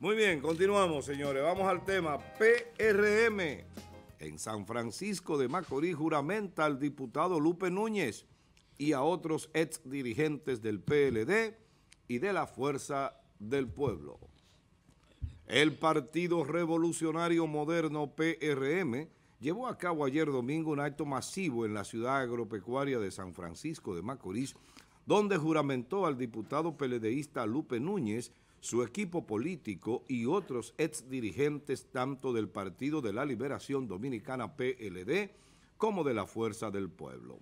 Muy bien, continuamos, señores. Vamos al tema. PRM. En San Francisco de Macorís juramenta al diputado Lupe Núñez y a otros ex dirigentes del PLD y de la Fuerza del Pueblo. El Partido Revolucionario Moderno PRM llevó a cabo ayer domingo un acto masivo en la ciudad agropecuaria de San Francisco de Macorís, donde juramentó al diputado peledeísta Lupe Núñez su equipo político y otros ex dirigentes tanto del Partido de la Liberación Dominicana PLD como de la Fuerza del Pueblo.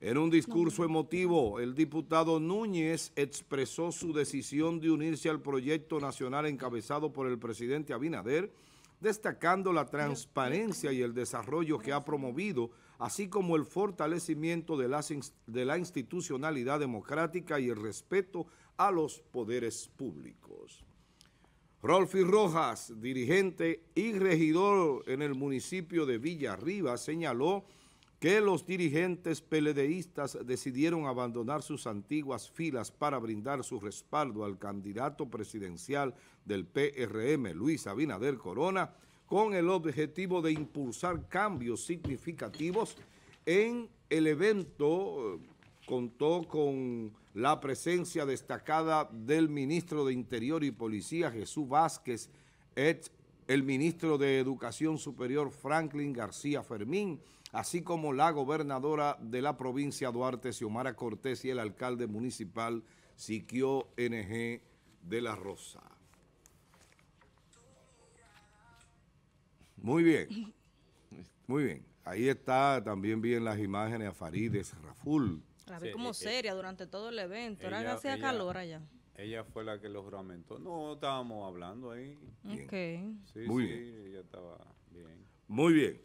En un discurso emotivo, el diputado Núñez expresó su decisión de unirse al proyecto nacional encabezado por el presidente Abinader, destacando la transparencia y el desarrollo que ha promovido, así como el fortalecimiento de, la, de la institucionalidad democrática y el respeto a los poderes públicos. Rolfi Rojas, dirigente y regidor en el municipio de Villarriba, señaló que los dirigentes peledeístas decidieron abandonar sus antiguas filas para brindar su respaldo al candidato presidencial del PRM, Luis Abinader Corona, con el objetivo de impulsar cambios significativos en el evento contó con la presencia destacada del ministro de Interior y Policía, Jesús Vázquez, el ministro de Educación Superior, Franklin García Fermín, así como la gobernadora de la provincia Duarte, Xiomara Cortés, y el alcalde municipal, Siquio NG de la Rosa. Muy bien, muy bien. Ahí está también bien las imágenes a Farides Raful, la vi como e, e, seria durante todo el evento. era Ahora hacía calor allá. Ella fue la que lo juramentó. No, estábamos hablando ahí. Ok. Sí, sí, ella estaba bien. Muy bien.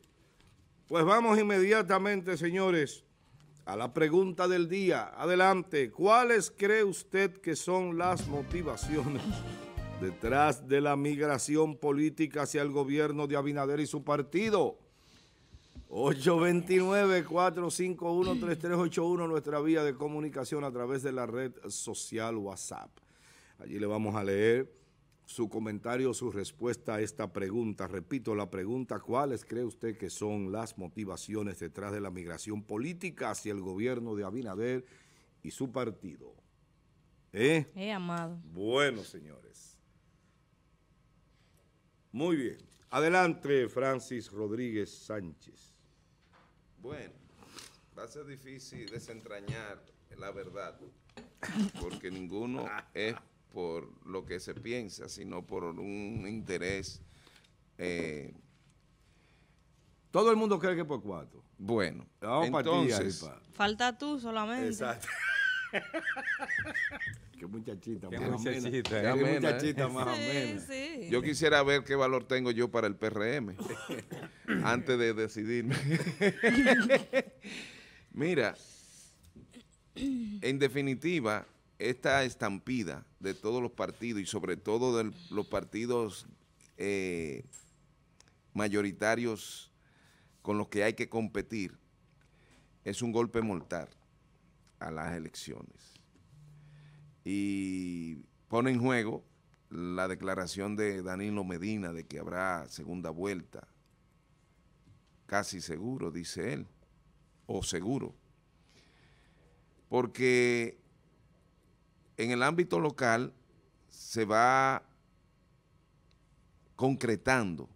Pues vamos inmediatamente, señores, a la pregunta del día. Adelante, ¿cuáles cree usted que son las motivaciones detrás de la migración política hacia el gobierno de Abinader y su partido? 829-451-3381, nuestra vía de comunicación a través de la red social WhatsApp. Allí le vamos a leer su comentario, su respuesta a esta pregunta. Repito la pregunta, ¿cuáles cree usted que son las motivaciones detrás de la migración política hacia el gobierno de Abinader y su partido? ¿Eh? Eh, amado. Bueno, señores. Muy bien. Adelante, Francis Rodríguez Sánchez. Bueno, va a ser difícil desentrañar la verdad, porque ninguno es por lo que se piensa, sino por un interés. Eh, todo el mundo cree que por cuatro. Bueno, entonces, Falta tú solamente. Exacto. Qué muchachita, Yo quisiera ver qué valor tengo yo para el PRM antes de decidirme. Mira, en definitiva, esta estampida de todos los partidos y sobre todo de los partidos eh, mayoritarios con los que hay que competir es un golpe mortal a las elecciones. Y pone en juego la declaración de Danilo Medina de que habrá segunda vuelta, casi seguro, dice él, o seguro, porque en el ámbito local se va concretando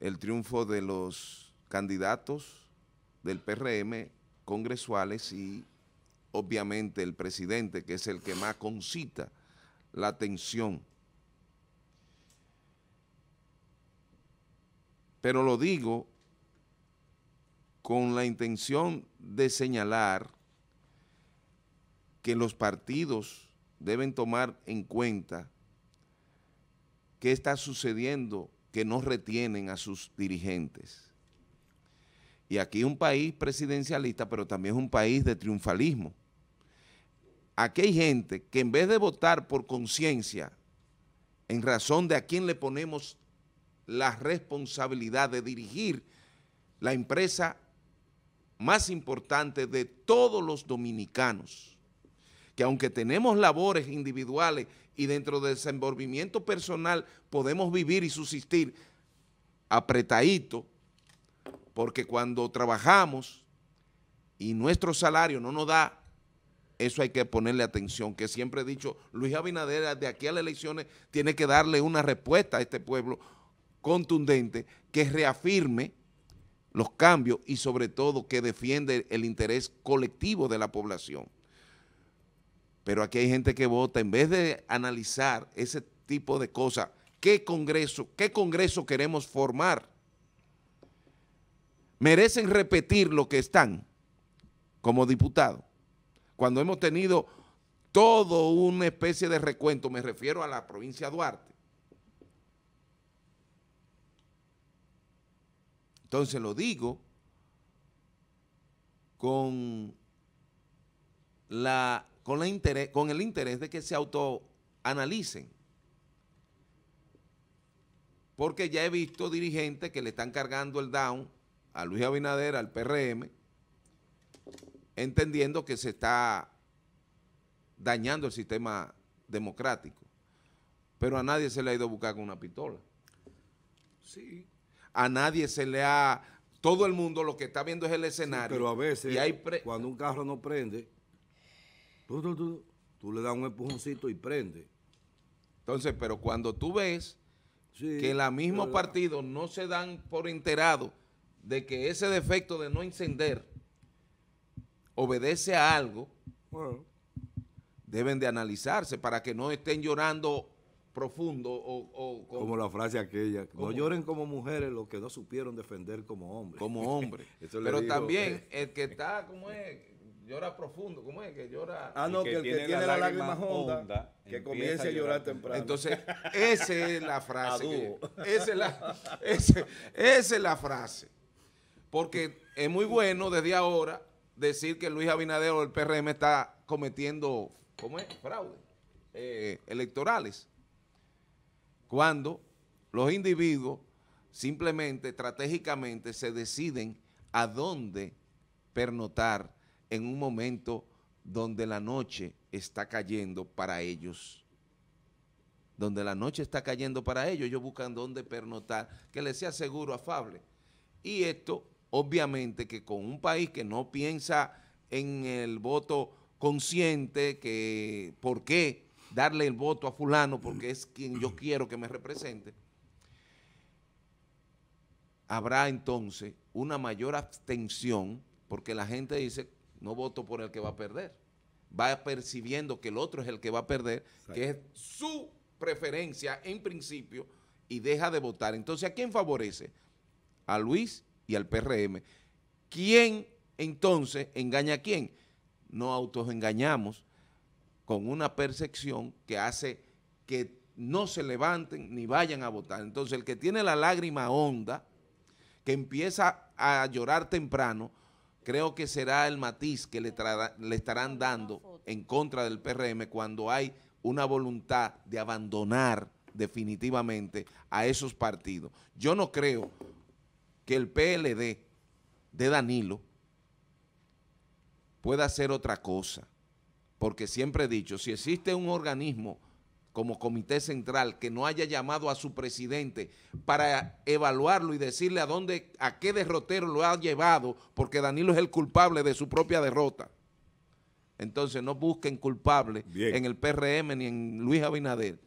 el triunfo de los candidatos del PRM congresuales y obviamente el presidente, que es el que más concita la atención. Pero lo digo con la intención de señalar que los partidos deben tomar en cuenta qué está sucediendo que no retienen a sus dirigentes. Y aquí un país presidencialista, pero también es un país de triunfalismo. Aquí hay gente que en vez de votar por conciencia, en razón de a quién le ponemos la responsabilidad de dirigir la empresa más importante de todos los dominicanos, que aunque tenemos labores individuales y dentro del desenvolvimiento personal podemos vivir y subsistir apretadito, porque cuando trabajamos y nuestro salario no nos da, eso hay que ponerle atención, que siempre he dicho, Luis Abinader de aquí a las elecciones tiene que darle una respuesta a este pueblo contundente que reafirme los cambios y sobre todo que defiende el interés colectivo de la población. Pero aquí hay gente que vota, en vez de analizar ese tipo de cosas, ¿qué congreso, qué congreso queremos formar? merecen repetir lo que están como diputados. Cuando hemos tenido todo una especie de recuento, me refiero a la provincia de Duarte. Entonces lo digo con, la, con, con el interés de que se autoanalicen porque ya he visto dirigentes que le están cargando el down a Luis Abinader, al PRM, entendiendo que se está dañando el sistema democrático. Pero a nadie se le ha ido a buscar con una pistola. Sí. A nadie se le ha... Todo el mundo lo que está viendo es el escenario. pero a veces, cuando un carro no prende, tú, le das un empujoncito y prende. Entonces, pero cuando tú ves que el mismo partido no se dan por enterado de que ese defecto de no encender obedece a algo, deben de analizarse para que no estén llorando profundo o, como, la frase aquella, no lloren como mujeres los que no supieron defender como hombres. Como Pero también eh. el que está, como es? Llora profundo, ¿cómo es? Que llora... Ah, no, que, el que tiene, la, lágrima, honda, que comience a llorar temprano. Entonces, esa es la frase. es la, esa es la frase porque es muy bueno desde ahora decir que Luis Abinader o el PRM está cometiendo, ¿cómo es? Fraude eh, electorales. Cuando los individuos simplemente, estratégicamente, se deciden a dónde pernotar en un momento donde la noche está cayendo para ellos. Donde la noche está cayendo para ellos, ellos buscan dónde pernotar, que les sea seguro, afable. Y esto obviamente que con un país que no piensa en el voto consciente, que por qué darle el voto a fulano porque es quien yo quiero que me represente, habrá entonces una mayor abstención porque la gente dice, no voto por el que va a perder. Va percibiendo que el otro es el que va a perder, que es su preferencia en principio, y deja de votar. Entonces, ¿a quién favorece? ¿A Luis y al PRM. ¿Quién entonces engaña a quién? No autoengañamos con una percepción que hace que no se levanten ni vayan a votar. Entonces el que tiene la lágrima honda, que empieza a llorar temprano, creo que será el matiz que le, le estarán dando en contra del PRM cuando hay una voluntad de abandonar definitivamente a esos partidos. Yo no creo que el PLD de Danilo pueda hacer otra cosa, porque siempre he dicho, si existe un organismo como Comité Central que no haya llamado a su presidente para evaluarlo y decirle a dónde, a qué derrotero lo ha llevado, porque Danilo es el culpable de su propia derrota. Entonces no busquen culpable en el PRM ni en Luis Abinader,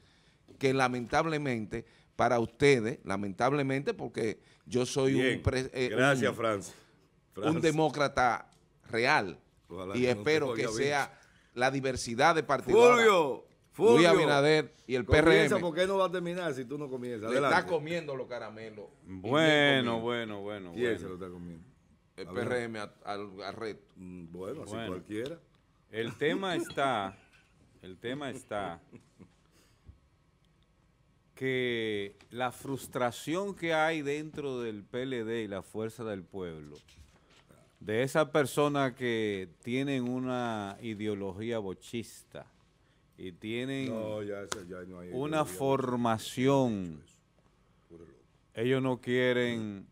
que lamentablemente para ustedes, lamentablemente porque yo soy un... Eh, Gracias, un, Un demócrata real. y espero que sea la diversidad de partidos. Fulvio, Fulvio. Luis Abinader y el Comienza, PRM. porque no va a terminar si tú no comienzas? Le está comiendo los caramelos. Bueno, bueno, bueno. ¿Quién se lo está comiendo? El PRM al, reto. Mm, bueno, así cualquiera. El tema está, el tema está que la frustración que hay dentro del PLD y la fuerza del pueblo, de esa persona que tienen una ideología bochista y tienen una formación, ellos no quieren,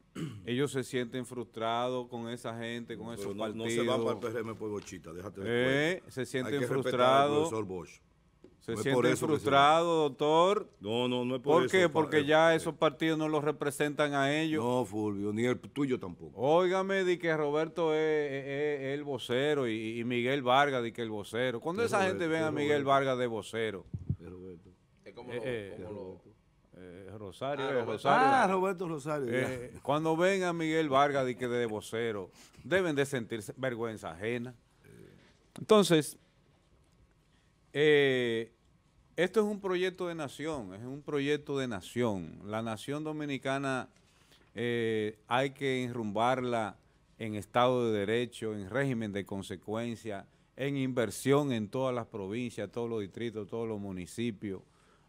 ellos se sienten frustrados con esa gente, con esos partidos. No se van para el por bochita, déjate eh, Se sienten frustrados. ¿Se siente frustrado, doctor? No, no, no es por, eso. ¿Por qué? Porque ya esos partidos no los representan a ellos. No, Fulvio, ni el tuyo tampoco. Óigame, di que Roberto es, el vocero y, Miguel Vargas di que el vocero. cuando esa gente ve a Miguel Vargas de vocero? De Roberto. Es como, eh, eh, eh, Rosario, ah, Roberto, Rosario. Ah, Roberto Rosario. cuando ven a Miguel Vargas di que de vocero, deben de sentirse vergüenza ajena. Entonces... Eh, esto es un proyecto de nación, es un proyecto de nación. La nación dominicana eh, hay que enrumbarla en Estado de Derecho, en régimen de consecuencia, en inversión en todas las provincias, todos los distritos, todos los municipios.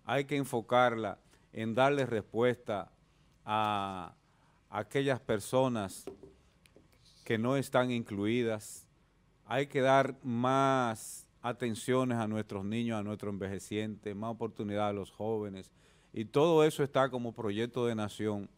Hay que enfocarla en darle respuesta a aquellas personas que no están incluidas. Hay que dar más atenciones a nuestros niños, a nuestros envejecientes, más oportunidades a los jóvenes. Y todo eso está como proyecto de nación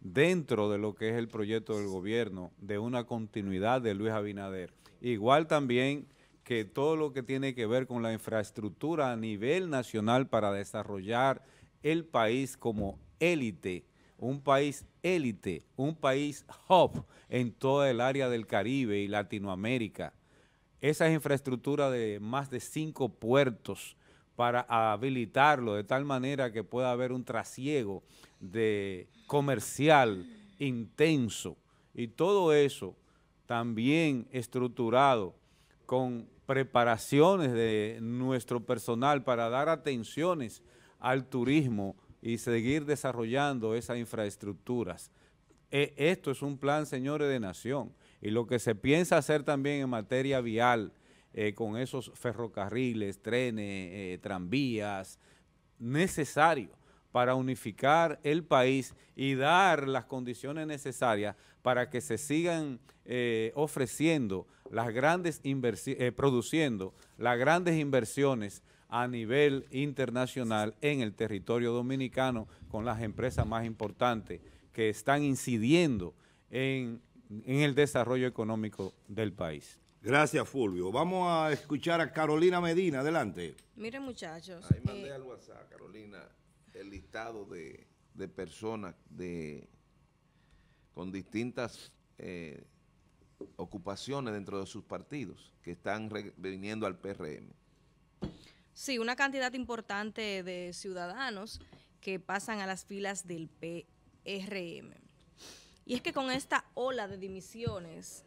dentro de lo que es el proyecto del gobierno, de una continuidad de Luis Abinader. Igual también que todo lo que tiene que ver con la infraestructura a nivel nacional para desarrollar el país como élite, un país élite, un país hub en toda el área del Caribe y Latinoamérica esa infraestructura de más de cinco puertos para habilitarlo de tal manera que pueda haber un trasiego de comercial intenso y todo eso también estructurado con preparaciones de nuestro personal para dar atenciones al turismo y seguir desarrollando esas infraestructuras. Eh, esto es un plan, señores, de nación y lo que se piensa hacer también en materia vial eh, con esos ferrocarriles, trenes, eh, tranvías, necesario para unificar el país y dar las condiciones necesarias para que se sigan eh, ofreciendo las grandes inversiones, produciendo las grandes inversiones a nivel internacional en el territorio dominicano con las empresas más importantes que están incidiendo en en el desarrollo económico del país. Gracias, Fulvio. Vamos a escuchar a Carolina Medina. Adelante. Miren, muchachos. Ahí mandé eh, al WhatsApp, Carolina, el listado de, personas de, con distintas eh, ocupaciones dentro de sus partidos que están viniendo al PRM. Sí, una cantidad importante de ciudadanos que pasan a las filas del PRM. Y es que con esta ola de dimisiones,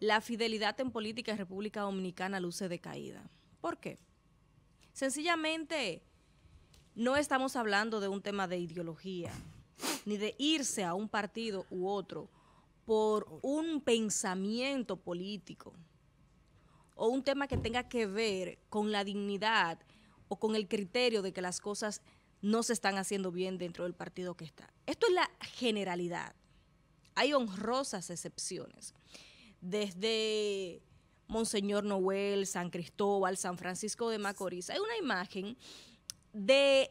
la fidelidad en política en República Dominicana luce de caída. ¿Por qué? Sencillamente, no estamos hablando de un tema de ideología, ni de irse a un partido u otro por un pensamiento político o un tema que tenga que ver con la dignidad o con el criterio de que las cosas no se están haciendo bien dentro del partido que está. Esto es la generalidad hay honrosas excepciones. Desde Monseñor Noel, San Cristóbal, San Francisco de Macorís, hay una imagen de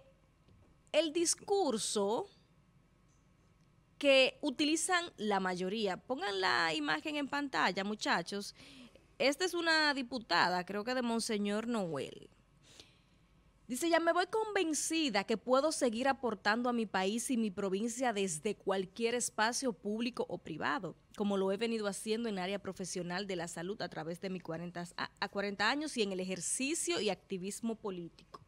el discurso que utilizan la mayoría. Pongan la imagen en pantalla, muchachos. Esta es una diputada, creo que de Monseñor Noel. Dice, ya me voy convencida que puedo seguir aportando a mi país y mi provincia desde cualquier espacio público o privado, como lo he venido haciendo en área profesional de la salud a través de mis 40, a 40 años y en el ejercicio y activismo político.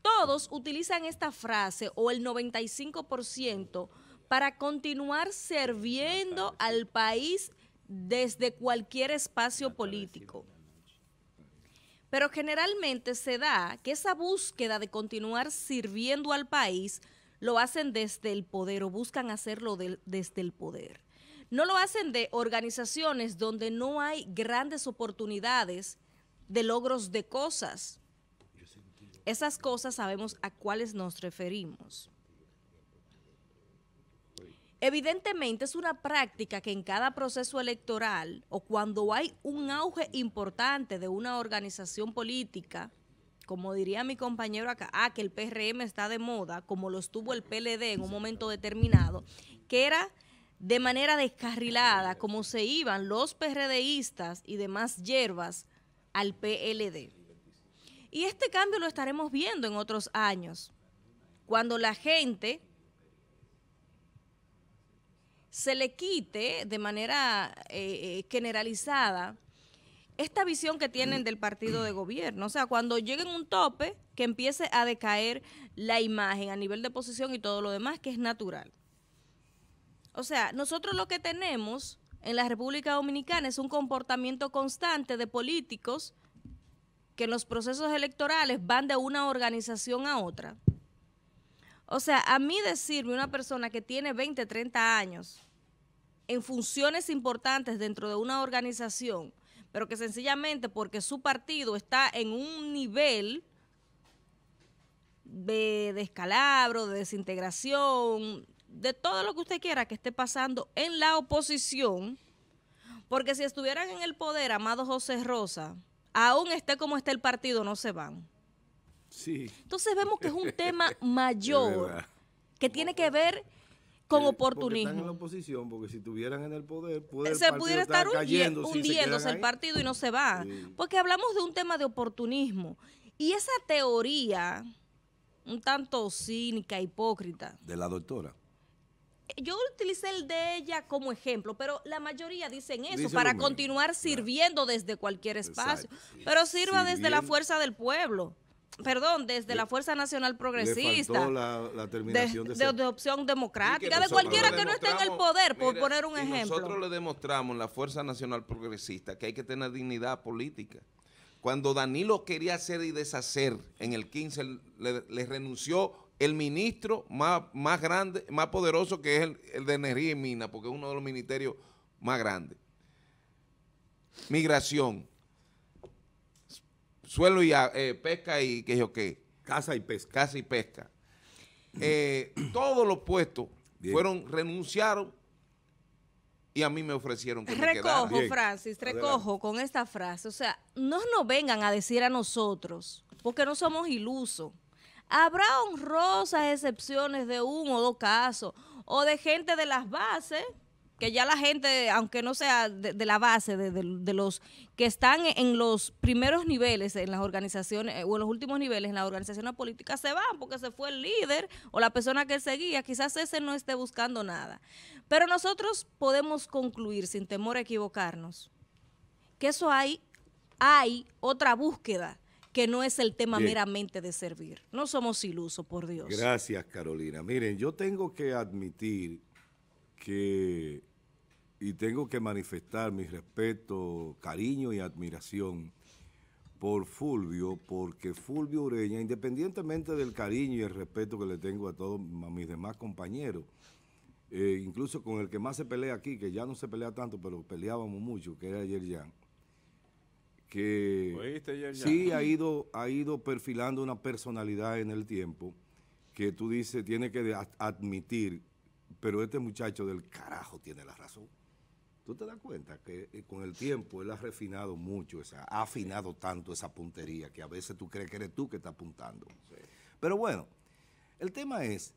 Todos utilizan esta frase o el 95% para continuar sirviendo al país desde cualquier espacio político. Pero generalmente se da que esa búsqueda de continuar sirviendo al país lo hacen desde el poder o buscan hacerlo desde el poder. No lo hacen de organizaciones donde no hay grandes oportunidades de logros de cosas. Esas cosas sabemos a cuáles nos referimos. Evidentemente es una práctica que en cada proceso electoral o cuando hay un auge importante de una organización política, como diría mi compañero acá, ah, que el PRM está de moda, como lo estuvo el PLD en un momento determinado, que era de manera descarrilada como se iban los PRDistas y demás hierbas al PLD. Y este cambio lo estaremos viendo en otros años, cuando la gente se le quite de manera eh, eh, generalizada esta visión que tienen del partido de gobierno. O sea, cuando lleguen un tope, que empiece a decaer la imagen a nivel de posición y todo lo demás, que es natural. O sea, nosotros lo que tenemos en la República Dominicana es un comportamiento constante de políticos que en los procesos electorales van de una organización a otra. O sea, a mí decirme una persona que tiene 20, 30 años en funciones importantes dentro de una organización, pero que sencillamente porque su partido está en un nivel de descalabro, de desintegración, de todo lo que usted quiera que esté pasando en la oposición, porque si estuvieran en el poder, amado José Rosa, aún esté como esté el partido, no se van. Entonces vemos que es un tema mayor que tiene que ver con eh, oportunismo. Porque si estuvieran en el poder, eh, se pudiera estar hundiéndose el partido y no se va. Porque hablamos de un tema de oportunismo. Y esa teoría, un tanto cínica, hipócrita. De la doctora. Eh, yo utilicé el de ella como ejemplo, pero la mayoría dicen eso, para continuar sirviendo desde cualquier espacio. Pero sirva desde la fuerza del pueblo perdón, desde la Fuerza Nacional Progresista, de, opción democrática, de cualquiera que no esté en el poder, por poner un ejemplo. Nosotros le demostramos en la Fuerza Nacional Progresista que hay que tener dignidad política. Cuando Danilo quería hacer y deshacer en el 15, le, renunció el ministro más, grande, más poderoso que es el, de Energía y Mina, porque es uno de los ministerios más grandes. Migración suelo y ah, eh, pesca y qué yo qué. Casa y pesca. Casa y pesca. Eh, todos los puestos fueron, renunciaron y a mí me ofrecieron que recojo, Francis, recojo con esta frase. O sea, no nos vengan a decir a nosotros, porque no somos ilusos. Habrá honrosas excepciones de un o dos casos, o de gente de las bases que ya la gente, aunque no sea de, la base, de, los que están e, en los primeros niveles en las organizaciones, eh, o en los últimos niveles en las organizaciones políticas, se van porque se fue el líder o la persona que seguía, quizás ese no esté buscando nada. Pero nosotros podemos concluir, sin temor a equivocarnos, que eso hay, hay otra búsqueda que no es el tema meramente de servir. No somos ilusos, por Dios. Gracias, Carolina. Miren, yo tengo que admitir que y tengo que manifestar mi respeto, cariño y admiración por Fulvio, porque Fulvio Ureña, independientemente del cariño y el respeto que le tengo a todos mis demás compañeros, eh, incluso con el que más se pelea aquí, que ya no se pelea tanto, pero peleábamos mucho, que era Yerjan, que sí ha ido, ha ido perfilando una personalidad en el tiempo que tú dices, tiene que admitir, pero este muchacho del carajo tiene la razón. Tú te das cuenta que eh, con el tiempo él ha refinado mucho, esa, ha afinado tanto esa puntería que a veces tú crees que eres tú que estás apuntando. Pero bueno, el tema es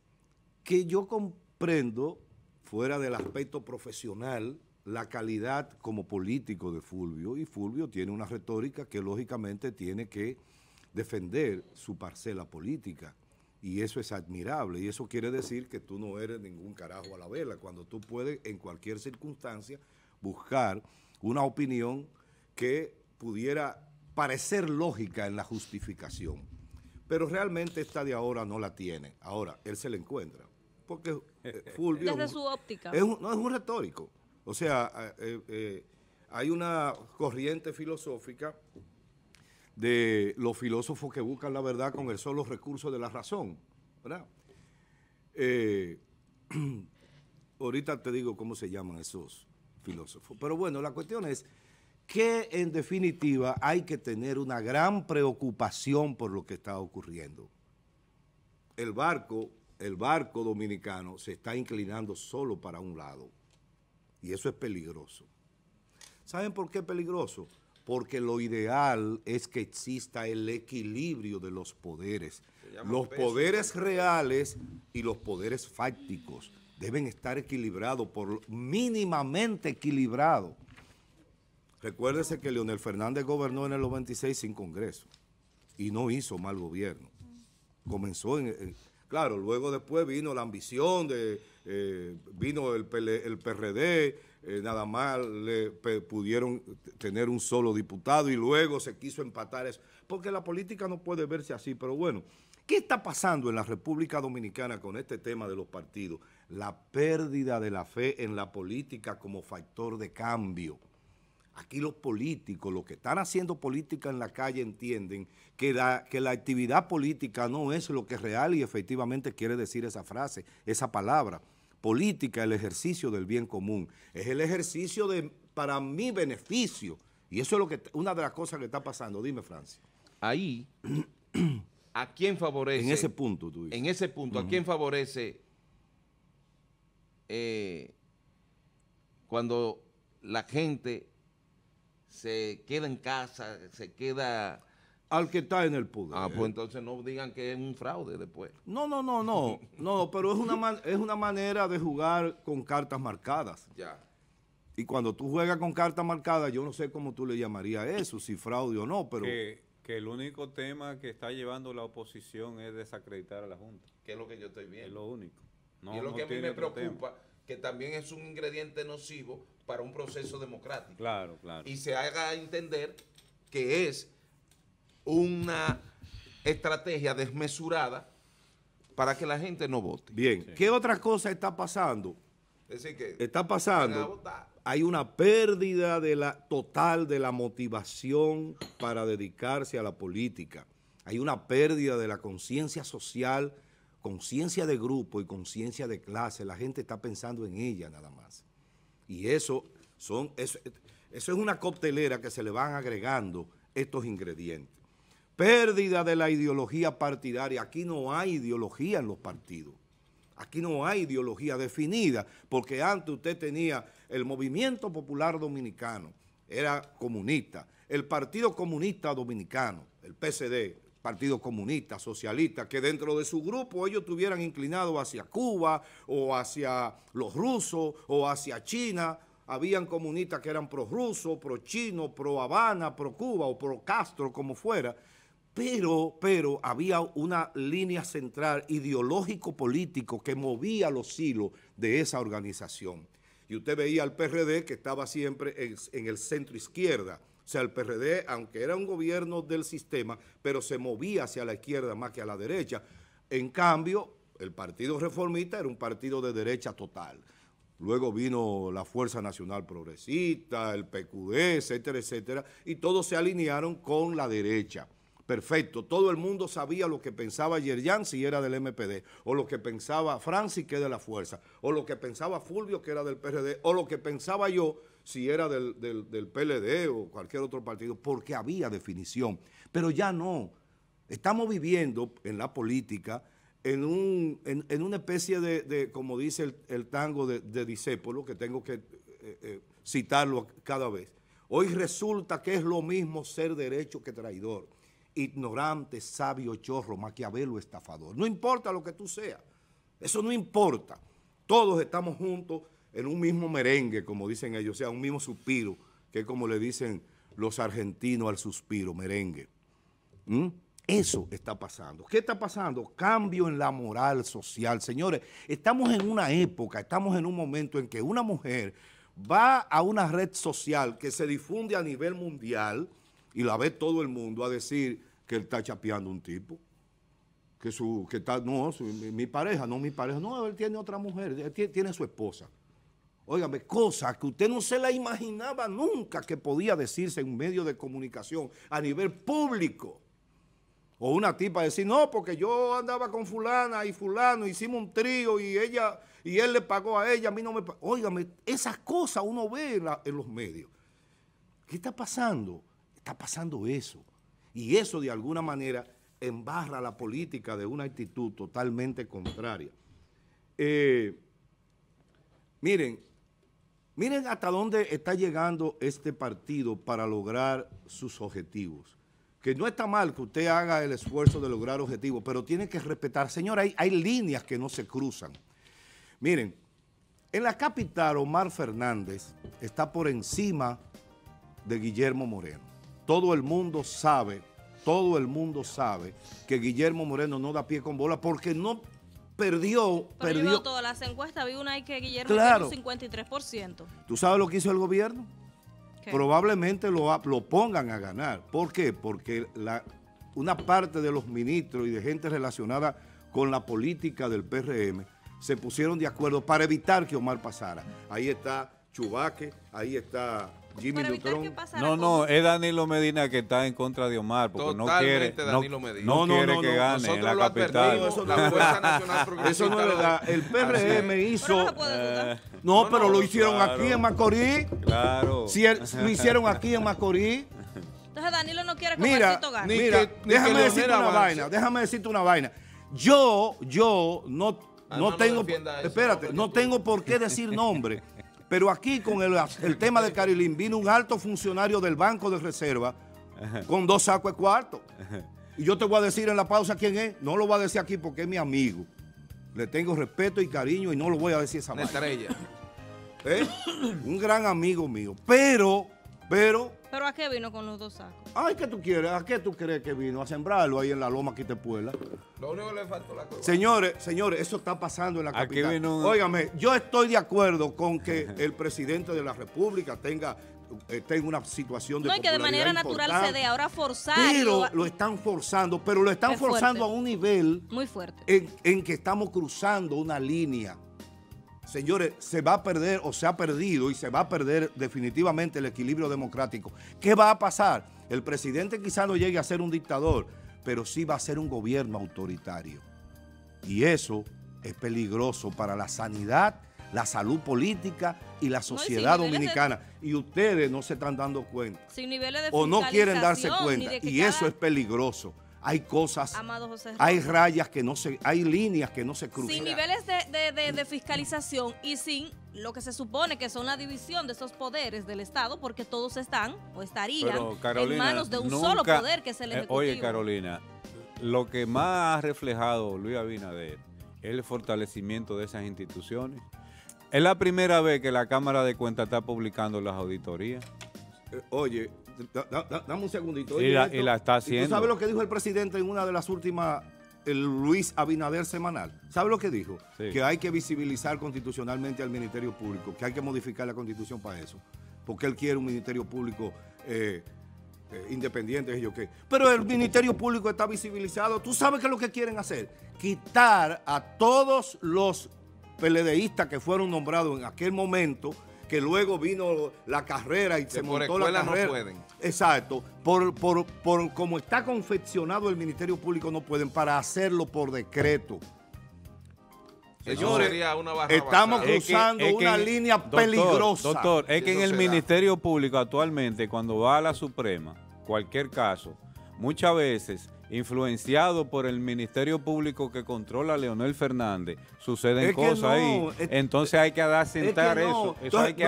que yo comprendo, fuera del aspecto profesional, la calidad como político de Fulvio, y Fulvio tiene una retórica que lógicamente tiene que defender su parcela política, y eso es admirable, y eso quiere decir que tú no eres ningún carajo a la vela, cuando tú puedes en cualquier circunstancia buscar una opinión que pudiera parecer lógica en la justificación. Pero realmente esta de ahora no la tiene. Ahora, él se la encuentra. Porque eh, Fulvio... Desde su óptica. no, es un retórico. O sea, eh, eh, hay una corriente filosófica de los filósofos que buscan la verdad con el solo recurso de la razón. ¿Verdad? ahorita te digo cómo se llaman esos filósofo. Pero bueno, la cuestión es que en definitiva hay que tener una gran preocupación por lo que está ocurriendo. El barco, el barco dominicano se está inclinando solo para un lado y eso es peligroso. ¿Saben por qué es peligroso? Porque lo ideal es que exista el equilibrio de los poderes, los poderes reales y los poderes fácticos deben estar equilibrados, por, mínimamente equilibrados. Recuérdese que Leonel Fernández gobernó en el 96 sin Congreso y no hizo mal gobierno. Comenzó en, claro, luego después vino la ambición de, eh, vino el, PRD, eh, nada más le pudieron tener un solo diputado y luego se quiso empatar eso, porque la política no puede verse así, pero bueno, ¿qué está pasando en la República Dominicana con este tema de los partidos? la pérdida de la fe en la política como factor de cambio. Aquí los políticos, los que están haciendo política en la calle entienden que la, que la actividad política no es lo que real y efectivamente quiere decir esa frase, esa palabra. Política, el ejercicio del bien común, es el ejercicio de, para mi beneficio. Y eso es lo que, una de las cosas que está pasando. Dime, Francia. Ahí, ¿a quién favorece? En ese punto, tú dices. En ese punto, ¿a quién favorece eh, cuando la gente se queda en casa, se queda... Al que está en el poder. Ah, pues entonces no digan que es un fraude después. No, no, no, no, no, pero es una, es una manera de jugar con cartas marcadas. Ya. Y cuando tú juegas con cartas marcadas, yo no sé cómo tú le llamarías eso, si fraude o no, pero... que el único tema que está llevando la oposición es desacreditar a la Junta. Que es lo que yo estoy viendo. Es lo único y es lo que a mí me preocupa, que también es un ingrediente nocivo para un proceso democrático. Y se haga entender que es una estrategia desmesurada para que la gente no vote. Bien, ¿qué otra cosa está pasando? que está pasando. Hay una pérdida de la, total de la motivación para dedicarse a la política. Hay una pérdida de la conciencia social conciencia de grupo y conciencia de clase, la gente está pensando en ella nada más. Y eso, son, eso, es una coctelera que se le van agregando estos ingredientes. Pérdida de la ideología partidaria. Aquí no hay ideología en los partidos. Aquí no hay ideología definida, porque antes usted tenía el Movimiento Popular Dominicano, era comunista, el Partido Comunista Dominicano, el PSD, Partido Comunista, Socialista, que dentro de su grupo ellos tuvieran inclinado hacia Cuba o hacia los rusos o hacia China. Habían comunistas que eran pro-ruso, pro-chino, pro-Habana, pro-Cuba o pro-Castro, como fuera. Pero, pero había una línea central ideológico-político que movía los hilos de esa organización. Y usted veía al PRD que estaba siempre en el centro izquierda, o sea, el PRD, aunque era un gobierno del sistema, pero se movía hacia la izquierda más que a la derecha. En cambio, el Partido Reformista era un partido de derecha total. Luego vino la Fuerza Nacional Progresista, el PQD, etcétera, etcétera, y todos se alinearon con la derecha. Perfecto, todo el mundo sabía lo que pensaba Yerjan si era del MPD, o lo que pensaba Francis que era de la Fuerza, o lo que pensaba Fulvio que era del PRD, o lo que pensaba yo si era del, PLD o cualquier otro partido, porque había definición. Pero ya no. Estamos viviendo en la política en, una especie de, como dice el, tango de, de Disépolo, que tengo que eh, eh, citarlo cada vez. Hoy resulta que es lo mismo ser derecho que traidor, ignorante, sabio, chorro, maquiavelo, estafador. No importa lo que tú seas, eso no importa. Todos estamos juntos en un mismo merengue, como dicen ellos, o sea, un mismo suspiro, que es como le dicen los argentinos al suspiro, merengue. ¿Mm? Eso está pasando. ¿Qué está pasando? Cambio en la moral social. Señores, estamos en una época, estamos en un momento en que una mujer va a una red social que se difunde a nivel mundial y la ve todo el mundo a decir que él está chapeando un tipo. Que su, que está, no, mi, pareja, no mi pareja, no, él tiene otra mujer, tiene su esposa. Óigame, cosas que usted no se la imaginaba nunca que podía decirse en un medio de comunicación a nivel público. O una tipa decir, no, porque yo andaba con fulana y fulano, hicimos un trío y ella y él le pagó a ella, a mí no me pagó. Óigame, esas cosas uno ve en, los medios. ¿Qué está pasando? Está pasando eso. Y eso de alguna manera embarra la política de una actitud totalmente contraria. Eh, miren, Miren hasta dónde está llegando este partido para lograr sus objetivos. Que no está mal que usted haga el esfuerzo de lograr objetivos, pero tiene que respetar. Señor, hay, hay líneas que no se cruzan. Miren, en la capital Omar Fernández está por encima de Guillermo Moreno. Todo el mundo sabe, todo el mundo sabe que Guillermo Moreno no da pie con bola porque no perdió. perdió. todas las encuestas, vi una ahí que Guillermo claro. un 53%. ¿Tú sabes lo que hizo el gobierno? Probablemente lo, pongan a ganar. ¿Por qué? Porque la, una parte de los ministros y de gente relacionada con la política del PRM se pusieron de acuerdo para evitar que Omar pasara. Ahí está Chubaque, ahí está Jimmy No, no, es Danilo Medina que está en contra de Omar, porque no quiere, no, no, no, quiere que gane en la capital. Eso, no es verdad. El ah, PRM hizo... Eh, no, pero lo hicieron aquí en Macorís. Claro. lo hicieron aquí en Macorís. Entonces Danilo no quiere que mira, gane. Mira, déjame decirte una vaina, déjame decirte una vaina. Yo, yo no, ah, no tengo, espérate, no tengo por qué decir nombre. Pero aquí con el, tema de Carilín vino un alto funcionario del Banco de Reserva con dos sacos de cuarto. Y yo te voy a decir en la pausa quién es. No lo voy a decir aquí porque es mi amigo. Le tengo respeto y cariño y no lo voy a decir esa madre. estrella. ¿Eh? Un gran amigo mío. Pero, pero ¿Pero a qué vino con los dos sacos? Ay, ¿qué tú quieres? ¿A qué tú crees que vino? A sembrarlo ahí en la loma Lo único que le faltó la cosa. Señores, señores, eso está pasando en la capital. Vino... Óigame, yo estoy de acuerdo con que el presidente de la República tenga eh, una situación de no, es que de manera natural se dé, ahora forzar. Pero lo están forzando, pero lo están forzando a un nivel muy fuerte en, en que estamos cruzando una línea Señores, se va a perder o se ha perdido y se va a perder definitivamente el equilibrio democrático. ¿Qué va a pasar? El presidente quizá no llegue a ser un dictador, pero sí va a ser un gobierno autoritario. Y eso es peligroso para la sanidad, la salud política y la sociedad dominicana. y ustedes no se están dando cuenta. o no quieren darse cuenta. Y eso es peligroso hay cosas, hay rayas que no se, hay líneas que no se cruzan. Sin niveles de, fiscalización y sin lo que se supone que son la división de esos poderes del Estado, porque todos están o estarían en manos de un solo poder que se el eh, oye, Carolina, lo que más ha reflejado Luis Abinader es el fortalecimiento de esas instituciones. Es la primera vez que la Cámara de Cuentas está publicando las auditorías. Eh, oye, dame un segundito. Y, la, está haciendo. ¿Tú sabes lo que dijo el presidente en una de las últimas, el Luis Abinader semanal? ¿Sabe lo que dijo? Que hay que visibilizar constitucionalmente al Ministerio Público, que hay que modificar la constitución para eso, porque él quiere un Ministerio Público eh, eh independiente, yo qué. Pero el Ministerio Público está visibilizado. ¿Tú sabes qué es lo que quieren hacer? Quitar a todos los PLDistas que fueron nombrados en aquel momento que luego vino la carrera y se montó la carrera. No pueden. Exacto. Por, como está confeccionado el Ministerio Público no pueden para hacerlo por decreto. Señores, estamos cruzando una línea peligrosa. Doctor, es que en el Ministerio Público actualmente, cuando va a la Suprema, cualquier caso, muchas veces influenciado por el Ministerio Público que controla a Leonel Fernández, suceden cosas ahí. Entonces hay que asentar eso. Eso hay que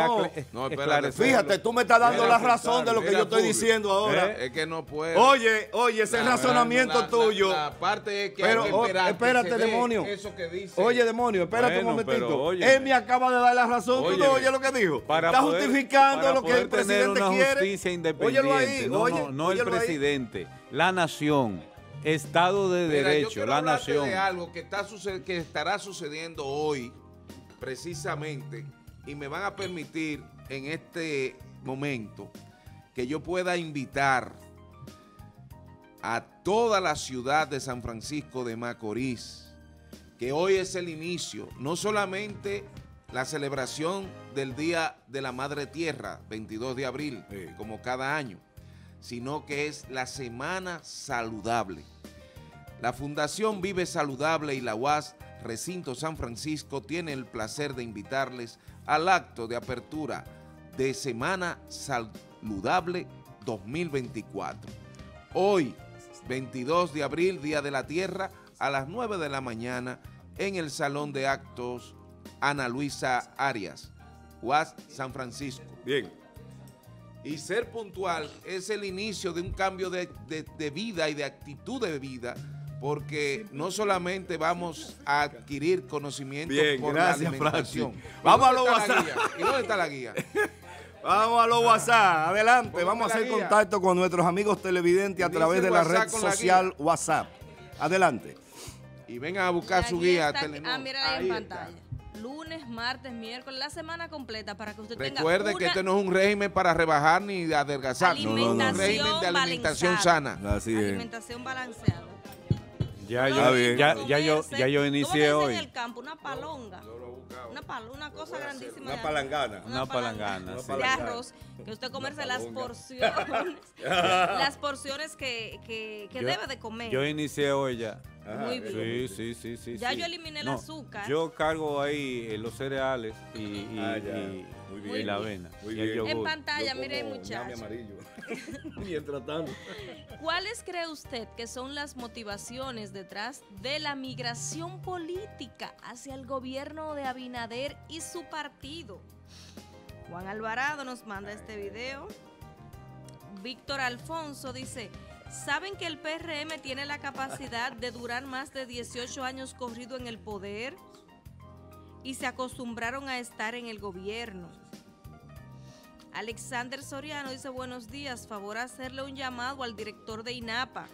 Fíjate, tú me estás dando la razón de lo que yo estoy diciendo ahora. Es que no puedo. Oye, oye, ese razonamiento tuyo. La, parte es que pero, oh, espérate, demonio. Eso que dice. Oye, demonio, espérate un momentito. Él me acaba de dar la razón. tú no oyes lo que dijo. Para está justificando lo que el presidente quiere. Justicia independiente. No, no el presidente la nación, Estado de Derecho, la nación. de algo que, está que estará sucediendo hoy, precisamente, y me van a permitir en este momento que yo pueda invitar a toda la ciudad de San Francisco de Macorís, que hoy es el inicio, no solamente la celebración del Día de la Madre Tierra, 22 de abril, como cada año, sino que es la Semana Saludable. La Fundación Vive Saludable y la UAS Recinto San Francisco tiene el placer de invitarles al acto de apertura de Semana Saludable 2024. Hoy, 22 de abril, Día de la Tierra, a las 9 de la mañana, en el Salón de Actos Ana Luisa Arias, UAS San Francisco. Bien. Y ser puntual es el inicio de un cambio de, vida y de actitud de vida porque no solamente vamos a adquirir conocimiento Bien, por la alimentación. Vamos a los WhatsApp. ¿Y dónde está la guía? Vamos a los ah. WhatsApp, adelante. Vamos a hacer contacto con nuestros amigos televidentes a través de la red social WhatsApp. Adelante. Y vengan a buscar su guía. Está, ah, mira ahí en pantalla lunes, martes, miércoles, la semana completa para que usted Recuerde tenga Recuerde que este no es un régimen para rebajar ni adelgazar. no, no, Un régimen de alimentación sana. Así alimentación balanceada. Ya yo, ya, yo, ya yo inicié hoy. el campo? Una palonga. Una, palonga, una cosa grandísima. Una, palangana. Una, palangana. De arroz. Que usted comerse las porciones. las porciones que, que, debe de comer. Yo inicié hoy ya. Muy bien. Sí, sí, sí, sí. Ya yo eliminé el azúcar. Yo cargo ahí eh, los cereales y ah, muy bien. Y la vena En pantalla, mire, muchachos. Mientras tanto. ¿Cuáles cree usted que son las motivaciones detrás de la migración política hacia el gobierno de Abinader y su partido? Juan Alvarado nos manda este video. Víctor Alfonso dice, ¿saben que el PRM tiene la capacidad de durar más de 18 años corrido en el poder? y se acostumbraron a estar en el gobierno. Alexander Soriano dice buenos días, favor hacerle un llamado al director de INAPA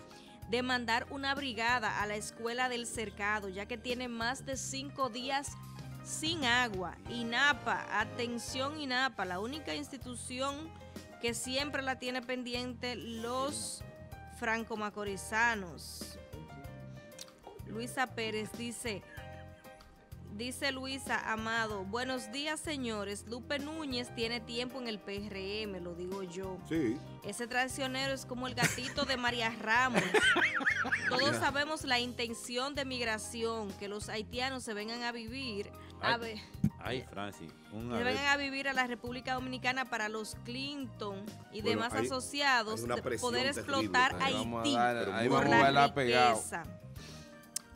de mandar una brigada a la escuela del cercado, ya que tiene más de cinco días sin agua. INAPA, atención INAPA, la única institución que siempre la tiene pendiente los franco-macorizanos. Luisa Pérez dice, Dice Luisa Amado, buenos días señores, Lupe Núñez tiene tiempo en el PRM, lo digo yo. Sí. Ese traicionero es como el gatito de María Ramos. Todos sabemos la intención de migración, que los haitianos se vengan a vivir. a se vengan a vivir a la República Dominicana para los Clinton y demás asociados poder explotar Haití. a la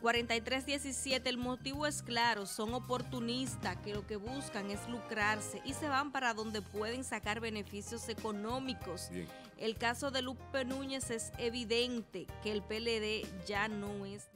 4317, el motivo es claro, son oportunistas que lo que buscan es lucrarse y se van para donde pueden sacar beneficios económicos. El caso de Lupe Núñez es evidente que el PLD ya no es...